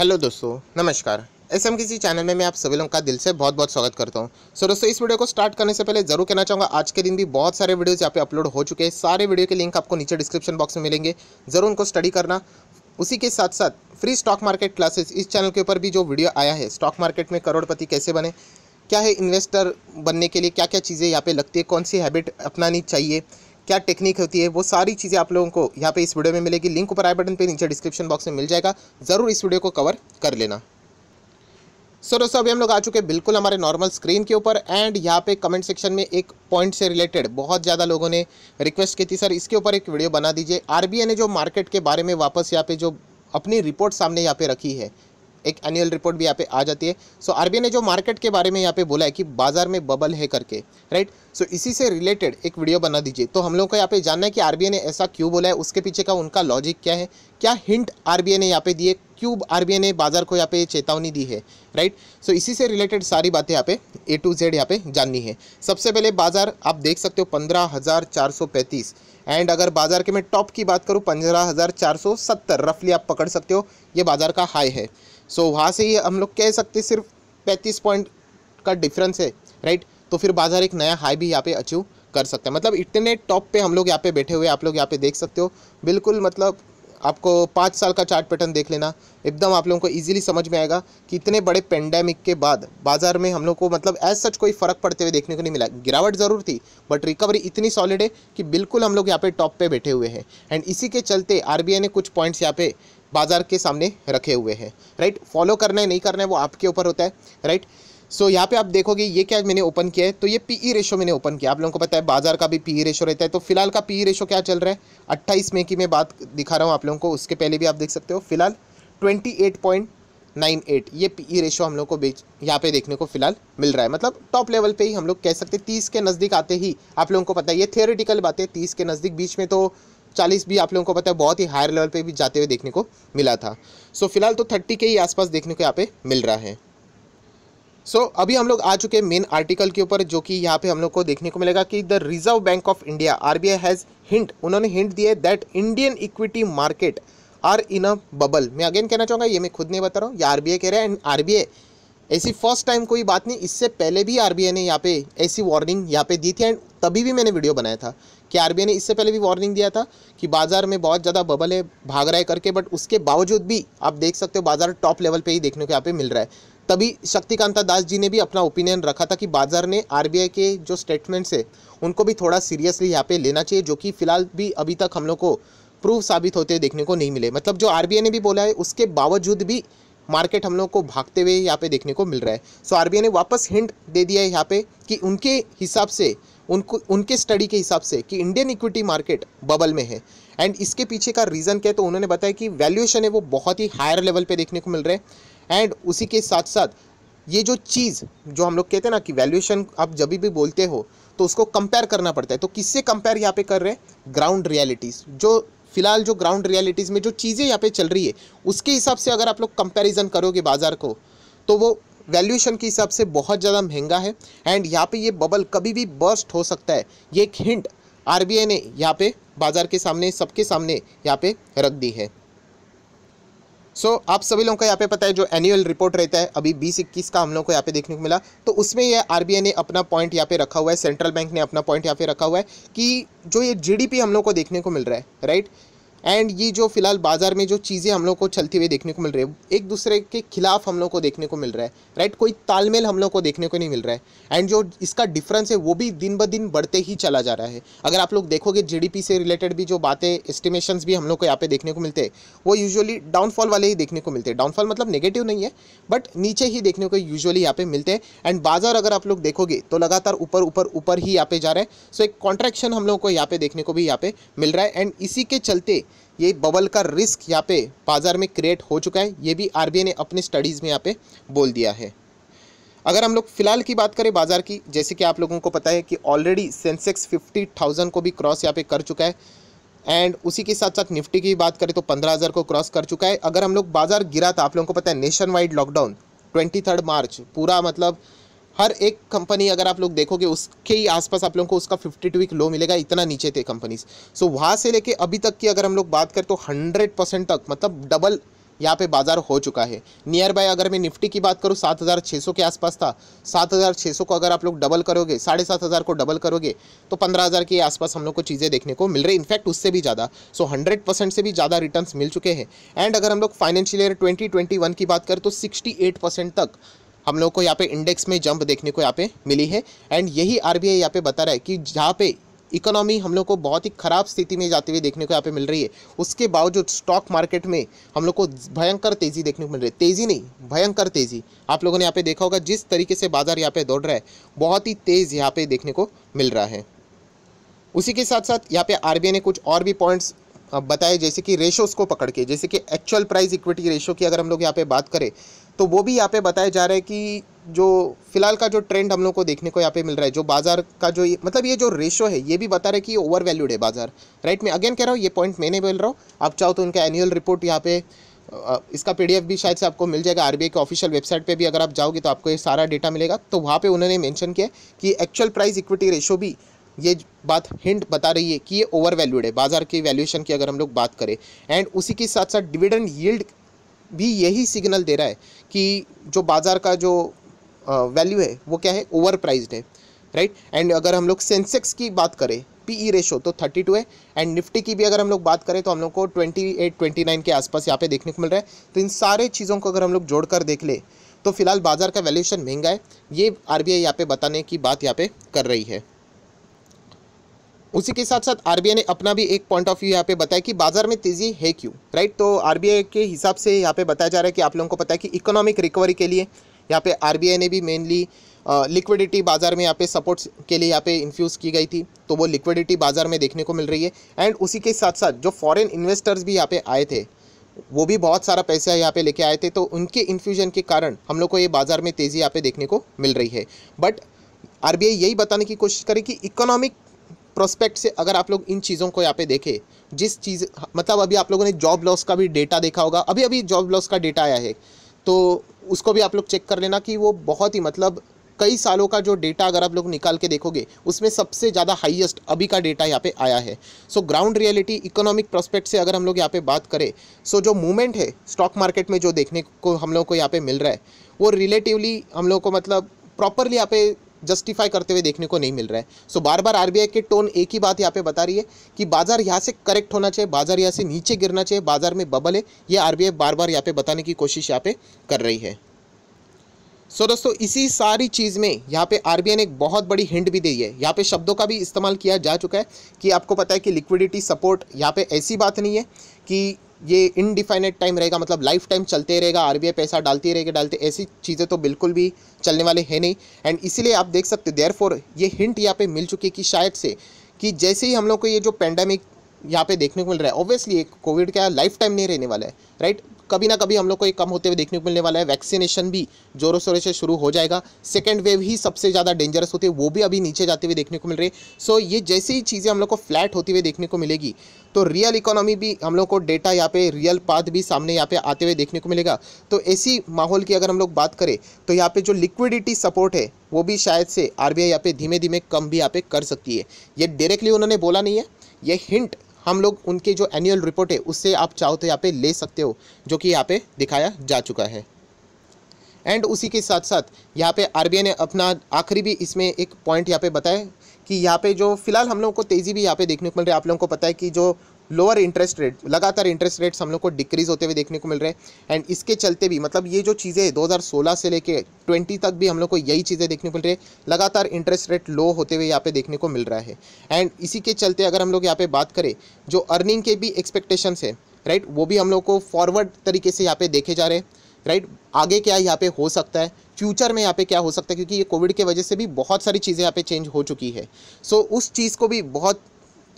Hello दोस्तों नमस्कार S M किसी चैनल में मैं आप सभी लोगों का दिल से बहुत बहुत स्वागत करता हूं सो दोस्तों इस वीडियो को स्टार्ट करने से पहले जरूर कहना चाहूँगा आज के दिन भी बहुत सारे वीडियोज़ यहाँ पे अपलोड हो चुके हैं सारे वीडियो के लिंक आपको नीचे डिस्क्रिप्शन बॉक्स में मिलेंगे ज़रूर उनको स्टडी करना उसी के साथ साथ फ्री स्टॉक मार्केट क्लासेस इस चैनल के ऊपर भी जो वीडियो आया है स्टॉक मार्केट में करोड़पति कैसे बने क्या है इन्वेस्टर बनने के लिए क्या क्या चीज़ें यहाँ पर लगती है कौन सी हैबिट अपनानी चाहिए क्या टेक्निक होती है वो सारी चीज़ें आप लोगों को यहाँ पे इस वीडियो में मिलेगी लिंक ऊपर आई बटन पे नीचे डिस्क्रिप्शन बॉक्स में मिल जाएगा ज़रूर इस वीडियो को कवर कर लेना सो so, दोस्तों अभी हम लोग आ चुके हैं बिल्कुल हमारे नॉर्मल स्क्रीन के ऊपर एंड यहाँ पे कमेंट सेक्शन में एक पॉइंट से रिलेटेड बहुत ज़्यादा लोगों ने रिक्वेस्ट की थी सर इसके ऊपर एक वीडियो बना दीजिए आरबीआई ने जो मार्केट के बारे में वापस यहाँ पे जो अपनी रिपोर्ट सामने यहाँ पे रखी है एक एनुअल रिपोर्ट भी यहाँ पे आ जाती है सो so, आरबीआई ने जो मार्केट के बारे में यहाँ पे बोला है कि बाजार में बबल है करके राइट सो so, इसी से रिलेटेड एक वीडियो बना दीजिए तो हम लोग को यहाँ पे जानना है कि आर ने ऐसा क्यों बोला है उसके पीछे का उनका लॉजिक क्या है क्या हिंट आरबीआई ने यहाँ पे दिए क्यों आर ने बाजार को यहाँ पे चेतावनी दी है राइट सो so, इसी से रिलेटेड सारी बातें यहाँ पे ए टू जेड यहाँ पे जाननी है सबसे पहले बाजार आप देख सकते हो पंद्रह हज़ार चार सौ पैंतीस एंड अगर बाजार के मैं टॉप की बात करूँ पंद्रह हज़ार चार सौ सत्तर रफली आप पकड़ सकते हो ये बाजार का हाई है सो so, वहाँ से ही हम लोग कह सकते सिर्फ पैंतीस पॉइंट का डिफरेंस है राइट तो फिर बाजार एक नया हाई भी यहाँ पे अचीव कर सकता है मतलब इतने टॉप पे हम लोग यहाँ पे बैठे हुए आप लोग यहाँ पे देख सकते हो बिल्कुल मतलब आपको पाँच साल का चार्ट पैटर्न देख लेना एकदम आप लोगों को इजीली समझ में आएगा कि इतने बड़े पेंडेमिक के बाद बाजार में हम लोग को मतलब एज सच कोई फ़र्क पड़ते हुए देखने को नहीं मिला गिरावट ज़रूर थी बट रिकवरी इतनी सॉलिड है कि बिल्कुल हम लोग यहाँ पे टॉप पे बैठे हुए हैं एंड इसी के चलते आर ने कुछ पॉइंट्स यहाँ पे बाज़ार के सामने रखे हुए हैं राइट फॉलो करना है नहीं करना है वो आपके ऊपर होता है राइट सो so, यहाँ पे आप देखोगे ये क्या मैंने ओपन किया है तो ये पीई रेशो e मैंने ओपन किया आप लोगों को पता है बाजार का भी पीई रेशो e रहता है तो फिलहाल का ई रेशो e क्या चल रहा है अट्ठाईस में की मैं बात दिखा रहा हूँ आप लोगों को उसके पहले भी आप देख सकते हो फिलहाल twenty eight point nine eight ये पी रेशो हम लोग को बेच यहाँ पे देखने को फिलहाल मिल रहा है मतलब टॉप लेवल पे ही हम लोग कह सकते हैं तीस के नज़दीक आते ही आप लोगों को पता है ये बात बातें तीस के नज़दीक बीच में तो चालीस भी आप लोगों को पता है बहुत ही हायर लेवल पे भी जाते हुए देखने को मिला था सो so, फिलहाल तो थर्टी के ही आसपास देखने को यहाँ पे मिल रहा है सो so, अभी हम लोग आ चुके हैं मेन आर्टिकल के ऊपर जो कि यहाँ पे हम लोग को देखने को मिलेगा कि the Reserve Bank of India RBI has hint उन्होंने हिंट दिए that Indian equity market are in a bubble मैं अगेन कहना चाहूँगा ये मैं खुद नहीं बता रहा हूँ ये आर कह रहा है एंड आर ऐसी फर्स्ट टाइम कोई बात नहीं इससे पहले भी आर ने यहाँ पे ऐसी वार्निंग यहाँ पे दी थी एंड तभी भी मैंने वीडियो बनाया था कि आरबीआई ने इससे पहले भी वार्निंग दिया था कि बाजार में बहुत ज़्यादा बबल है भाग रहा है करके बट उसके बावजूद भी आप देख सकते हो बाजार टॉप लेवल पे ही देखने को यहाँ पे मिल रहा है तभी शक्तिकांता दास जी ने भी अपना ओपिनियन रखा था कि बाजार ने आर के जो स्टेटमेंट्स है उनको भी थोड़ा सीरियसली यहाँ पे लेना चाहिए जो कि फिलहाल भी अभी तक हम लोग को प्रूफ साबित होते देखने को नहीं मिले मतलब जो आर ने भी बोला है उसके बावजूद भी मार्केट हम लोग को भागते हुए यहाँ पे देखने को मिल रहा है सो आरबीआई ने वापस हिंट दे दिया है यहाँ पे कि उनके हिसाब से उनको उनके स्टडी के हिसाब से कि इंडियन इक्विटी मार्केट बबल में है एंड इसके पीछे का रीज़न क्या है तो उन्होंने बताया कि वैल्यूएशन है वो बहुत ही हायर लेवल पे देखने को मिल रहा है एंड उसी के साथ साथ ये जो चीज़ जो हम लोग कहते हैं ना कि वैल्यूएशन आप जब भी बोलते हो तो उसको कंपेयर करना पड़ता है तो किससे कंपेयर यहाँ पे कर रहे हैं ग्राउंड रियलिटीज़ जो फिलहाल जो ग्राउंड रियलिटीज़ में जो चीज़ें यहाँ पे चल रही है उसके हिसाब से अगर आप लोग कंपेरिजन करोगे बाज़ार को तो वो वैल्यूशन के हिसाब से बहुत ज़्यादा महंगा है एंड यहाँ पे ये बबल कभी भी बर्स्ट हो सकता है ये एक हिंट आर ने यहाँ पे बाज़ार के सामने सबके सामने यहाँ पे रख दी है सो so, आप सभी लोगों को यहाँ पे पता है जो एनुअल रिपोर्ट रहता है अभी बीस इक्कीस का हम लोग को यहाँ पे देखने को मिला तो उसमें ये आर ने अपना पॉइंट यहाँ पे रखा हुआ है सेंट्रल बैंक ने अपना पॉइंट यहाँ पे रखा हुआ है कि जो ये जी हम लोग को देखने को मिल रहा है राइट right? एंड ये जो फिलहाल बाज़ार में जो चीज़ें हम लोग को चलती हुई देखने को मिल रही है एक दूसरे के खिलाफ हम लोग को देखने को मिल रहा है राइट कोई तालमेल हम लोग को देखने को नहीं मिल रहा है एंड जो इसका डिफरेंस है वो भी दिन ब दिन बढ़ते ही चला जा रहा है अगर आप लोग देखोगे जीडीपी से रिलेटेड भी जो बातें एस्टिमेशन भी हम लोग को यहाँ पे देखने को मिलते हैं वो यूजअली डाउनफॉल वाले ही देखने को मिलते हैं डाउनफॉल मतलब नेगेटिव नहीं है बट नीचे ही देखने को यूजअली यहाँ पे मिलते हैं एंड बाजार अगर आप लोग देखोगे तो लगातार ऊपर ऊपर ऊपर ही यहाँ पे जा रहे हैं सो एक कॉन्ट्रैक्शन हम लोग को यहाँ पे देखने को भी यहाँ पे मिल रहा है एंड इसी के चलते ये बबल का रिस्क यहाँ पे बाज़ार में क्रिएट हो चुका है ये भी आरबीआई ने अपने स्टडीज़ में यहाँ पे बोल दिया है अगर हम लोग फिलहाल की बात करें बाज़ार की जैसे कि आप लोगों को पता है कि ऑलरेडी सेंसेक्स फिफ्टी को भी क्रॉस यहाँ पर कर चुका है एंड उसी के साथ साथ निफ्टी की बात करें तो पंद्रह हज़ार को क्रॉस कर चुका है अगर हम लोग बाज़ार गिरा था आप लोगों को पता है nationwide lockdown twenty third March पूरा मतलब हर एक कंपनी अगर आप लोग देखोगे उसके ही आसपास आप लोगों को उसका फिफ्टी टू वीक लो मिलेगा इतना नीचे थे कंपनीज सो so, वहाँ से लेके अभी तक की अगर हम लोग बात करें तो हंड्रेड परसेंट तक मतलब डबल यहाँ पे बाजार हो चुका है नियर बाय अगर मैं निफ्टी की बात करूँ सात हज़ार छः सौ के आसपास था सात हज़ार छः सौ को अगर आप लोग डबल करोगे साढ़े सात हज़ार को डबल करोगे तो पंद्रह हज़ार के आसपास हम लोग को चीज़ें देखने को मिल रही इनफैक्ट उससे भी ज़्यादा सो हंड्रेड परसेंट से भी ज़्यादा रिटर्न मिल चुके हैं एंड अगर हम लोग financial year twenty twenty one की बात करें तो सिक्सटी एट परसेंट तक हम लोग को यहाँ पे इंडेक्स में जंप देखने को यहाँ पे मिली है एंड यही आर बी आई यहाँ पे बता रहा है कि जहाँ पे इकोनॉमी हम लोग को बहुत ही ख़राब स्थिति में जाते हुए देखने को यहाँ पे मिल रही है उसके बावजूद स्टॉक मार्केट में हम लोग को भयंकर तेज़ी देखने को मिल रही है तेज़ी नहीं भयंकर तेज़ी आप लोगों ने यहाँ पे देखा होगा जिस तरीके से बाज़ार यहाँ पे दौड़ रहा है बहुत ही तेज़ यहाँ पे देखने को मिल रहा है उसी के साथ साथ यहाँ पे आई ने कुछ और भी पॉइंट्स बताए जैसे कि रेशोज़ को पकड़ के जैसे कि एक्चुअल प्राइस इक्विटी रेशो की अगर हम लोग यहाँ पे बात करें तो वो भी यहाँ पे बताया जा रहा है कि जो फिलहाल का जो ट्रेंड हम लोग को देखने को यहाँ पे मिल रहा है जो बाजार का जो मतलब ये जो रेशो है ये भी बता रहा है कि ओवर वैल्यूड है बाजार राइट मैं अगेन कह रहा हूँ ये पॉइंट मैंने बोल रहा हूँ आप चाहो तो उनका एनुअल रिपोर्ट यहाँ पे इसका पी भी शायद से आपको मिल जाएगा आर के ऑफिशियल वेबसाइट पर भी अगर आप जाओगे तो आपको ये सारा डेटा मिलेगा तो वहाँ पर उन्होंने मैंशन किया कि एक्चुअल प्राइस इक्विटी रेशो भी ये बात हिंट बता रही है कि ये ओवर वैल्यूड है बाजार की वैल्यूएशन की अगर हम लोग बात करें एंड उसी के साथ साथ डिविडेंड यील्ड भी यही सिग्नल दे रहा है कि जो बाज़ार का जो वैल्यू है वो क्या है ओवर प्राइज्ड है राइट right? एंड अगर हम लोग सेंसेक्स की बात करें पीई रेशो e तो 32 है एंड निफ्टी की भी अगर हम लोग बात करें तो हम लोग को 28 29 के आसपास यहाँ पे देखने को मिल रहा है तो इन सारे चीज़ों को अगर हम लोग जोड़कर देख ले तो फिलहाल बाजार का वैल्यूएशन महंगा है ये आर बी आई यहाँ पर बताने की बात यहाँ पे कर रही है उसी के साथ साथ आरबीआई ने अपना भी एक पॉइंट ऑफ व्यू यहाँ पे बताया कि बाजार में तेजी है क्यों राइट तो आरबीआई के हिसाब से यहाँ पे बताया जा रहा है कि आप लोगों को पता है कि इकोनॉमिक रिकवरी के लिए यहाँ पे आरबीआई ने भी मेनली लिक्विडिटी बाजार में यहाँ पे सपोर्ट्स के लिए यहाँ पे इन्फ्यूज़ की गई थी तो वो लिक्विडिटी बाजार में देखने को मिल रही है एंड उसी के साथ साथ जो फॉरन इन्वेस्टर्स भी यहाँ पे आए थे वो भी बहुत सारा पैसा यहाँ पे लेके आए थे तो उनके इन्फ्यूजन के कारण हम लोग को ये बाजार में तेज़ी यहाँ पे देखने को मिल रही है बट आरबीआई यही बताने की कोशिश करे कि इकोनॉमिक प्रोस्पेक्ट से अगर आप लोग इन चीज़ों को यहाँ पे देखें जिस चीज़ मतलब अभी आप लोगों ने जॉब लॉस का भी डेटा देखा होगा अभी अभी जॉब लॉस का डेटा आया है तो उसको भी आप लोग चेक कर लेना कि वो बहुत ही मतलब कई सालों का जो डेटा अगर आप लोग निकाल के देखोगे उसमें सबसे ज़्यादा हाईएस्ट अभी का डेटा यहाँ पे आया है so ground reality economic prospect से अगर हम लोग यहाँ पे बात करें सो so, जो मूवमेंट है स्टॉक मार्केट में जो देखने को हम लोग को यहाँ पे मिल रहा है वो रिलेटिवली हम लोग को मतलब प्रॉपरली यहाँ पे जस्टिफाई करते हुए देखने को नहीं मिल रहा है सो so, बार बार आरबीआई के टोन एक ही बात यहाँ पे बता रही है कि बाजार यहाँ से करेक्ट होना चाहिए बाजार यहाँ से नीचे गिरना चाहिए बाजार में बबल है ये आरबीआई बार बार यहाँ पे बताने की कोशिश यहाँ पे कर रही है सो so, दोस्तों इसी सारी चीज़ में यहाँ पे आर ने एक बहुत बड़ी हिंट भी दी है यहाँ पे शब्दों का भी इस्तेमाल किया जा चुका है कि आपको पता है कि लिक्विडिटी सपोर्ट यहाँ पे ऐसी बात नहीं है कि ये इनडिफाइनेट टाइम रहेगा मतलब लाइफ टाइम चलते रहेगा आर पैसा डालती रहेगी डालते ऐसी चीज़ें तो बिल्कुल भी चलने वाले हैं नहीं एंड इसीलिए आप देख सकते देर फोर ये हिंट यहाँ पे मिल चुकी है कि शायद से कि जैसे ही हम लोग को ये जो पेंडेमिक यहाँ पे देखने को मिल रहा है ऑब्वियसली कोविड का लाइफ टाइम नहीं रहने वाला है राइट कभी ना कभी हम लोग को एक कम होते हुए देखने को मिलने वाला है वैक्सीनेशन भी जोरों शोरों से शुरू हो जाएगा सेकेंड वेव ही सबसे ज़्यादा डेंजरस होती है वो भी अभी नीचे जाते हुए देखने को मिल रही है सो ये जैसे ही चीज़ें हम लोग को फ्लैट होती हुई देखने को मिलेगी तो रियल इकोनॉमी भी हम लोग को डेटा यहाँ पे रियल पाथ भी सामने यहाँ पे आते हुए देखने को मिलेगा तो ऐसी माहौल की अगर हम लोग बात करें तो यहाँ पे जो लिक्विडिटी सपोर्ट है वो भी शायद से आरबीआई यहाँ पे धीमे धीमे कम भी यहाँ पे कर सकती है ये डायरेक्टली उन्होंने बोला नहीं है ये हिंट हम लोग उनके जो एनुअल रिपोर्ट है उससे आप चाहो तो यहाँ पे ले सकते हो जो कि यहाँ पे दिखाया जा चुका है एंड उसी के साथ साथ यहाँ पे आरबीआई ने अपना आखिरी भी इसमें एक पॉइंट यहाँ पे बताया कि यहाँ पे जो फिलहाल हम लोगों को तेज़ी भी यहाँ पे देखने को मिल रही है आप लोगों को पता है कि जो लोअर इंटरेस्ट रेट लगातार इंटरेस्ट रेट्स हम लोग को डिक्रीज होते हुए देखने को मिल रहे हैं एंड इसके चलते भी मतलब ये जो चीज़ें सोलह से लेके ट्वेंटी तक भी हम लोग को यही चीज़ें देखने को मिल रही है लगातार इंटरेस्ट रेट लो होते हुए यहाँ पे देखने को मिल रहा है एंड इसी के चलते अगर हम लोग यहाँ पे बात करें जो अर्निंग के भी एक्सपेक्टेशंस है राइट वो भी हम लोग को फॉरवर्ड तरीके से यहाँ पे देखे जा रहे हैं राइट आगे क्या यहाँ पे हो सकता है फ्यूचर में यहाँ पे क्या हो सकता है क्योंकि ये कोविड के वजह से भी बहुत सारी चीज़ें यहाँ पे चेंज हो चुकी है सो so, उस चीज़ को भी बहुत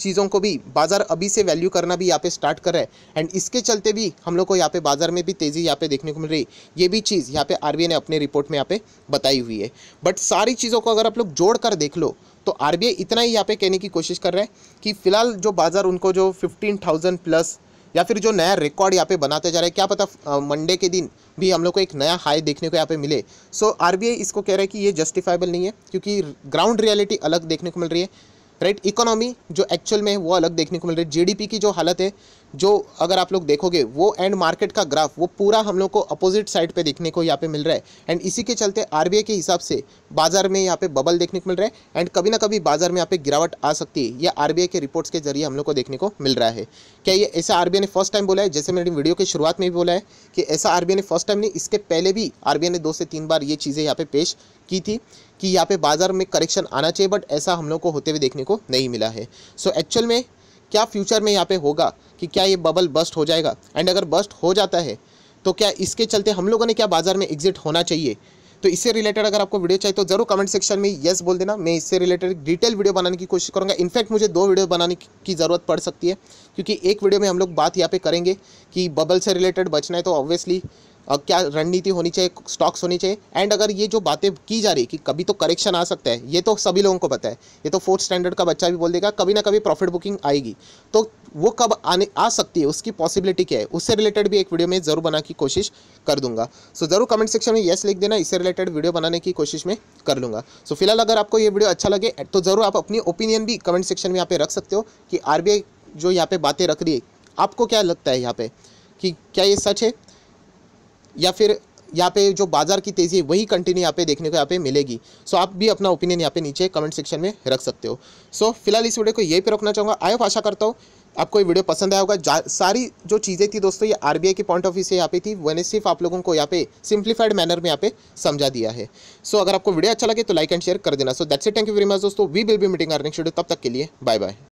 चीज़ों को भी बाज़ार अभी से वैल्यू करना भी यहाँ पे स्टार्ट कर रहा है एंड इसके चलते भी हम लोग को यहाँ पे बाज़ार में भी तेज़ी यहाँ पे देखने को मिल रही है ये भी चीज़ यहाँ पे आर ने अपने रिपोर्ट में यहाँ पे बताई हुई है बट सारी चीज़ों को अगर आप लोग जोड़ कर देख लो तो आर इतना ही यहाँ पे कहने की कोशिश कर रहा है कि फिलहाल जो बाज़ार उनको जो फिफ्टीन थाउजेंड प्लस या फिर जो नया रिकॉर्ड यहाँ पे बनाते जा रहे हैं क्या पता मंडे के दिन भी हम लोग को एक नया हाई देखने को यहाँ पे मिले सो so, आरबीआई इसको कह रहा है कि ये जस्टिफाइबल नहीं है क्योंकि ग्राउंड रियलिटी अलग देखने को मिल रही है राइट right? इकोनॉमी जो एक्चुअल में है वो अलग देखने को मिल रही है जीडीपी की जो हालत है जो अगर आप लोग देखोगे वो एंड मार्केट का ग्राफ वो पूरा हम लोग को अपोजिट साइड पे देखने को यहाँ पे मिल रहा है एंड इसी के चलते आरबीआई के हिसाब से बाजार में यहाँ पे बबल देखने को मिल रहा है एंड कभी ना कभी बाजार में यहाँ पे गिरावट आ सकती है या आर के रिपोर्ट्स के जरिए हम लोग को देखने को मिल रहा है क्या ये ऐसा आर ने फर्स्ट टाइम बोला है जैसे मैंने वीडियो की शुरुआत में भी बोला है कि ऐसा आर ने फर्स्ट टाइम नहीं इसके पहले भी आर ने दो से तीन बार ये चीज़ें यहाँ पे पेश की थी कि यहाँ पे बाज़ार में करेक्शन आना चाहिए बट ऐसा हम लोग को होते हुए देखने को नहीं मिला है सो so, एक्चुअल में क्या फ्यूचर में यहाँ पे होगा कि क्या ये बबल बस्ट हो जाएगा एंड अगर बस्ट हो जाता है तो क्या इसके चलते हम लोगों ने क्या बाज़ार में एग्जिट होना चाहिए तो इससे रिलेटेड अगर आपको वीडियो चाहिए तो जरूर कमेंट सेक्शन में यस बोल देना मैं इससे रिलेटेड डिटेल वीडियो बनाने की कोशिश करूँगा इनफैक्ट मुझे दो वीडियो बनाने की ज़रूरत पड़ सकती है क्योंकि एक वीडियो में हम लोग बात यहाँ पे करेंगे कि बबल से रिलेटेड बचना है तो ऑब्वियसली क्या रणनीति होनी चाहिए स्टॉक्स होनी चाहिए एंड अगर ये जो बातें की जा रही है कि कभी तो करेक्शन आ सकता है ये तो सभी लोगों को पता है ये तो फोर्थ स्टैंडर्ड का बच्चा भी बोल देगा कभी ना कभी प्रॉफिट बुकिंग आएगी तो वो कब आने आ सकती है उसकी पॉसिबिलिटी क्या है उससे रिलेटेड भी एक वीडियो में ज़रूर बना की कोशिश कर दूंगा सो ज़रूर कमेंट सेक्शन में येस लिख देना इससे रिलेटेड वीडियो बनाने की कोशिश में कर लूँगा सो फिलहाल अगर आपको ये वीडियो अच्छा लगे तो ज़रूर आप अपनी ओपिनियन भी कमेंट सेक्शन में यहाँ पे रख सकते हो कि आर जो यहाँ पे बातें रख रही है आपको क्या लगता है यहाँ पे कि क्या ये सच है या फिर यहाँ पे जो बाजार की तेज़ी है वही कंटिन्यू यहाँ पे देखने को यहाँ पे मिलेगी सो so, आप भी अपना ओपिनियन यहाँ पे नीचे कमेंट सेक्शन में रख सकते हो सो so, फिलहाल इस वीडियो को यही पे रोकना चाहूँगा आई आशा करता हूँ आपको ये वीडियो पसंद आया होगा सारी जो चीज़ें थी दोस्तों ये आर के पॉइंट ऑफ व्यू से यहाँ पे थी मैंने सिर्फ आप लोगों को यहाँ पे सिंप्लीफाइड मैनर में यहाँ पे समझा दिया है सो so, अगर आपको वीडियो अच्छा लगे तो लाइक एंड शेयर कर देना so that's a thank you very much दोस्तों वी विल भी मीटिंग आर नेक्स्ट वीडियो तब तक के लिए बाय बाय